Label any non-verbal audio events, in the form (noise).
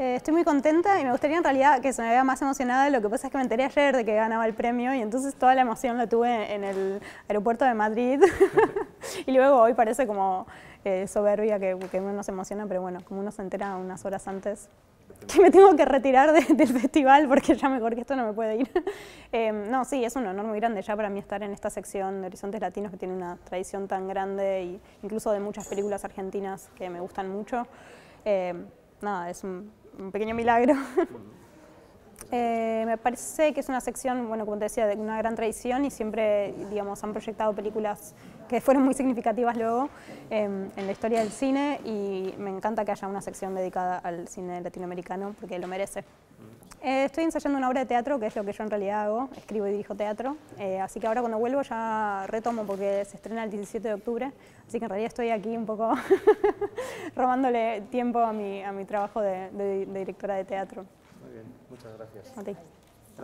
Eh, estoy muy contenta y me gustaría en realidad que se me vea más emocionada. Lo que pasa es que me enteré ayer de que ganaba el premio y entonces toda la emoción la tuve en el aeropuerto de Madrid. (laughs) y luego hoy parece como eh, soberbia que, que uno se emociona, pero bueno, como uno se entera unas horas antes que me tengo que retirar (laughs) del festival porque ya mejor que esto no me puede ir. (laughs) Em, no, sí, es un honor muy grande ya para mí estar en esta sección de Horizontes Latinos que tiene una tradición tan grande e incluso de muchas películas argentinas que me gustan mucho. Em, nada, es un, un pequeño milagro. (laughs) Eh, me parece que es una sección, bueno, como te decía, de una gran tradición y siempre, digamos, han proyectado películas que fueron muy significativas luego em, en la historia del cine y me encanta que haya una sección dedicada al cine latinoamericano porque lo merece. Eh, estoy ensayando una obra de teatro, que es lo que yo en realidad hago, escribo y dirijo teatro, eh, así que ahora cuando vuelvo ya retomo porque se estrena el 17 de octubre, así que en realidad estoy aquí un poco (laughs) robándole tiempo a mi, a mi trabajo de, de, directora de teatro. Muy bien, muchas gracias. A ti.